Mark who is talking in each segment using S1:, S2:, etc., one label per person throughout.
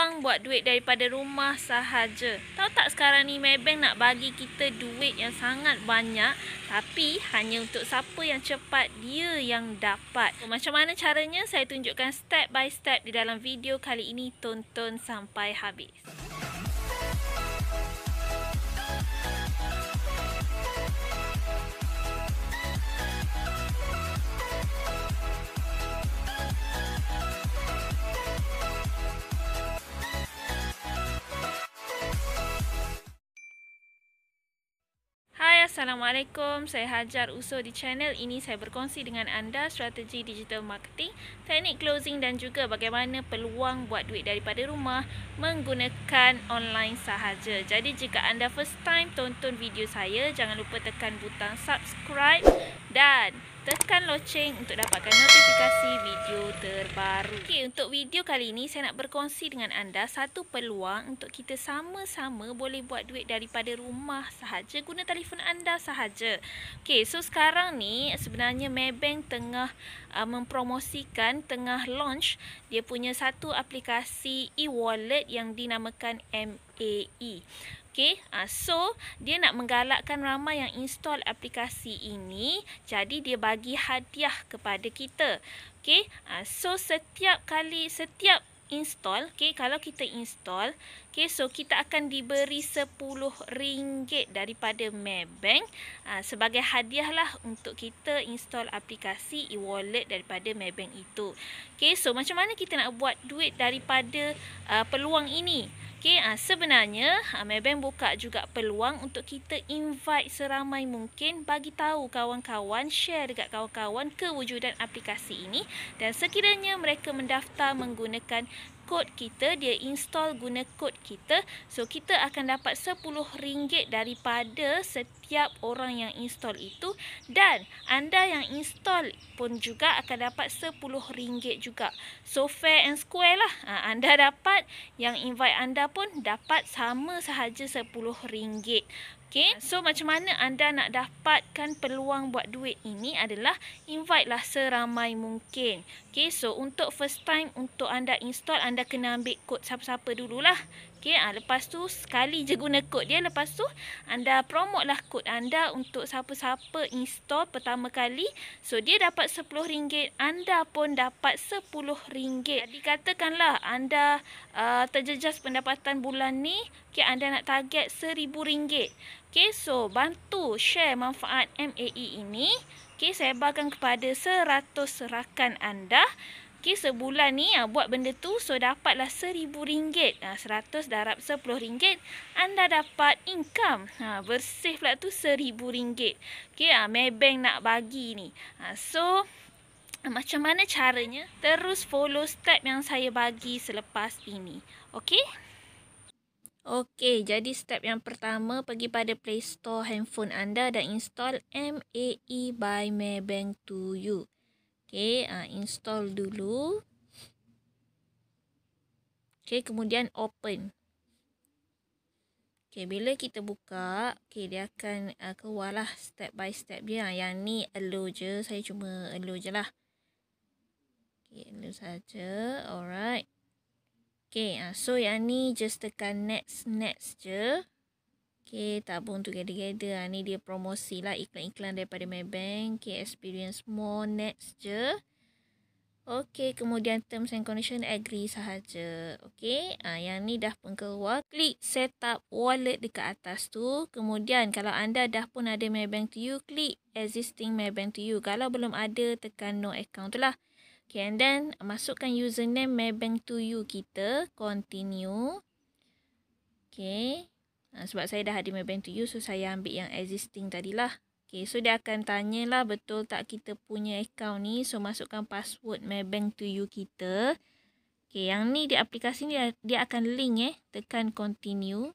S1: wang buat duit daripada rumah sahaja. Tahu tak sekarang ni Maybank nak bagi kita duit yang sangat banyak tapi hanya untuk siapa yang cepat dia yang dapat. So, macam mana caranya? Saya tunjukkan step by step di dalam video kali ini. Tonton sampai habis. Assalamualaikum, saya Hajar Uso di channel ini saya berkongsi dengan anda strategi digital marketing, teknik closing dan juga bagaimana peluang buat duit daripada rumah menggunakan online sahaja. Jadi jika anda first time tonton video saya, jangan lupa tekan butang subscribe dan tekan loceng untuk dapatkan notifikasi video terbaru. Okey, untuk video kali ini saya nak berkongsi dengan anda satu peluang untuk kita sama-sama boleh buat duit daripada rumah sahaja guna telefon anda sahaja. Okey, so sekarang ni sebenarnya Maybank tengah uh, mempromosikan, tengah launch dia punya satu aplikasi e-wallet yang dinamakan MAE. Okay, uh, ah, so dia nak menggalakkan ramai yang install aplikasi ini, jadi dia bagi hadiah kepada kita. Okay, uh, ah, so setiap kali setiap install, okay, kalau kita install, okay, so kita akan diberi sepuluh ringgit daripada Maybank uh, sebagai hadiahlah untuk kita install aplikasi e-wallet daripada Maybank itu. Okay, so macam mana kita nak buat duit daripada uh, peluang ini? Okey, ha, sebenarnya ha, Maybank buka juga peluang untuk kita invite seramai mungkin bagi tahu kawan-kawan, share dekat kawan-kawan kewujudan aplikasi ini dan sekiranya mereka mendaftar menggunakan kod kita dia install guna kod kita so kita akan dapat RM10 daripada setiap orang yang install itu dan anda yang install pun juga akan dapat RM10 juga so fair and square lah ha, anda dapat yang invite anda pun dapat sama sahaja RM10 Okay. So macam mana anda nak dapatkan peluang buat duit ini adalah invite lah seramai mungkin. Okay. So untuk first time untuk anda install anda anda kena ambil kod siapa-siapa dululah. Okey, ha, lepas tu sekali je guna kod dia. Lepas tu anda promote lah kod anda untuk siapa-siapa install pertama kali. So dia dapat RM10, anda pun dapat RM10. Jadi katakanlah anda uh, terjejas pendapatan bulan ni, okey anda nak target RM1000. Okey, so bantu share manfaat MAE ini. Okey, saya bagikan kepada 100 rakan anda. Okey, sebulan ni ha, buat benda tu so dapatlah rm ringgit. Ha, ah, 100 darab RM10, anda dapat income. Ha, bersih pula tu rm ringgit. Okey, ha, Maybank nak bagi ni. Ha, so, macam mana caranya? Terus follow step yang saya bagi selepas ini. Okay? Okey, jadi step yang pertama pergi pada Play Store handphone anda dan install MAE by Maybank to you. Okay, uh, ah, install dulu. Okay, kemudian open. Okay, bila kita buka, okay dia akan uh, lah step by step dia. Ah, yang ni allow je, saya cuma allow je lah. Okay, allow saja. Alright. Okay, uh, so yang ni just tekan next, next je. Okay, tabung together-together. Ha, ah, ni dia promosi lah iklan-iklan daripada Maybank. Okay, experience more next je. Okay, kemudian terms and condition agree sahaja. Okay, ha, yang ni dah pun keluar. Klik set up wallet dekat atas tu. Kemudian kalau anda dah pun ada Maybank to you, klik existing Maybank to you. Kalau belum ada, tekan no account tu lah. Okay, and then masukkan username Maybank to you kita. Continue. Okay. Ah, sebab saya dah ada my bank to you so saya ambil yang existing tadilah. Okay, so dia akan tanyalah betul tak kita punya account ni. So, masukkan password Maybank to you kita. Okay, yang ni di aplikasi ni dia dia akan link eh. Tekan continue.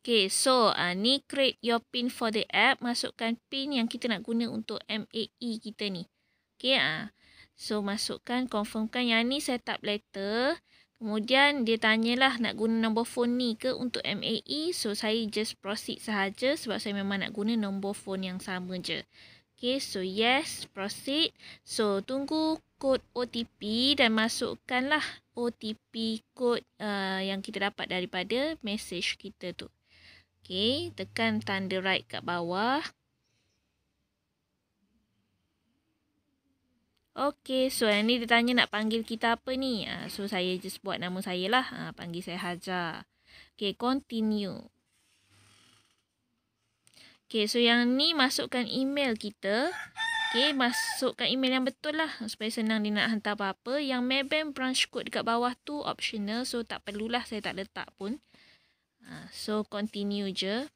S1: Okay, so uh, ni create your pin for the app. Masukkan pin yang kita nak guna untuk MAE kita ni. Okay, uh. so masukkan, confirmkan yang ni set up letter. Kemudian dia tanyalah nak guna nombor fon ni ke untuk MAE. So saya just proceed sahaja sebab saya memang nak guna nombor fon yang sama je. Okay, so yes, proceed. So tunggu kod OTP dan masukkanlah OTP kod uh, yang kita dapat daripada message kita tu. Okay, tekan tanda right kat bawah. Okay, so yang ni dia tanya nak panggil kita apa ni? Uh, so, saya just buat nama saya lah. Uh, panggil saya Hajar. Okay, continue. Okay, so yang ni masukkan email kita. Okay, masukkan email yang betul lah. Supaya senang dia nak hantar apa-apa. Yang Maybank branch code dekat bawah tu optional. So, tak perlulah saya tak letak pun. Uh, so, continue je.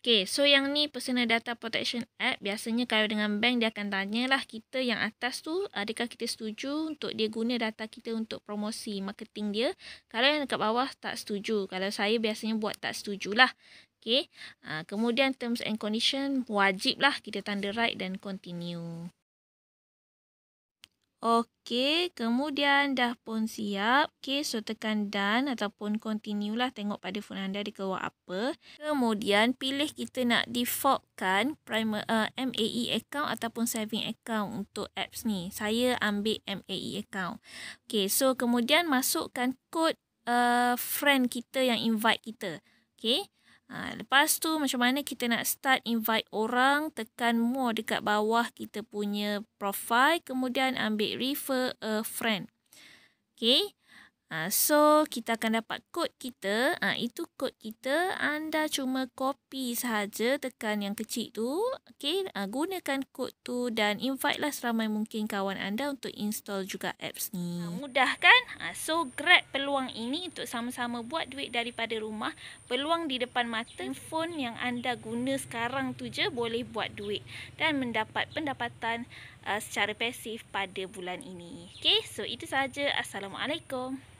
S1: Okay, so yang ni Personal Data Protection app biasanya kalau dengan bank dia akan tanyalah kita yang atas tu adakah kita setuju untuk dia guna data kita untuk promosi marketing dia. Kalau yang dekat bawah tak setuju. Kalau saya biasanya buat tak setuju lah. Okay, ah, kemudian terms and condition wajiblah kita tanda write dan continue. Okey, kemudian dah pun siap. Okey, so tekan done ataupun continue lah tengok pada phone anda dia keluar apa. Kemudian pilih kita nak defaultkan primer uh, eh, MAE account ataupun saving account untuk apps ni. Saya ambil MAE account. Okey, so kemudian masukkan kod uh, friend kita yang invite kita. Okey. Ha, lepas tu macam mana kita nak start invite orang tekan more dekat bawah kita punya profile kemudian ambil refer a friend. Okay. Uh, so kita akan dapat kod kita. Uh, itu kod kita. Anda cuma copy sahaja tekan yang kecil tu. Okay. Uh, ah, gunakan kod tu dan invite lah seramai mungkin kawan anda untuk install juga apps ni. Uh, mudah kan? Uh, so grab peluang ini untuk sama-sama buat duit daripada rumah. Peluang di depan mata. Phone yang anda guna sekarang tu je boleh buat duit. Dan mendapat pendapatan uh, secara pasif pada bulan ini. Okay. So itu sahaja. Assalamualaikum.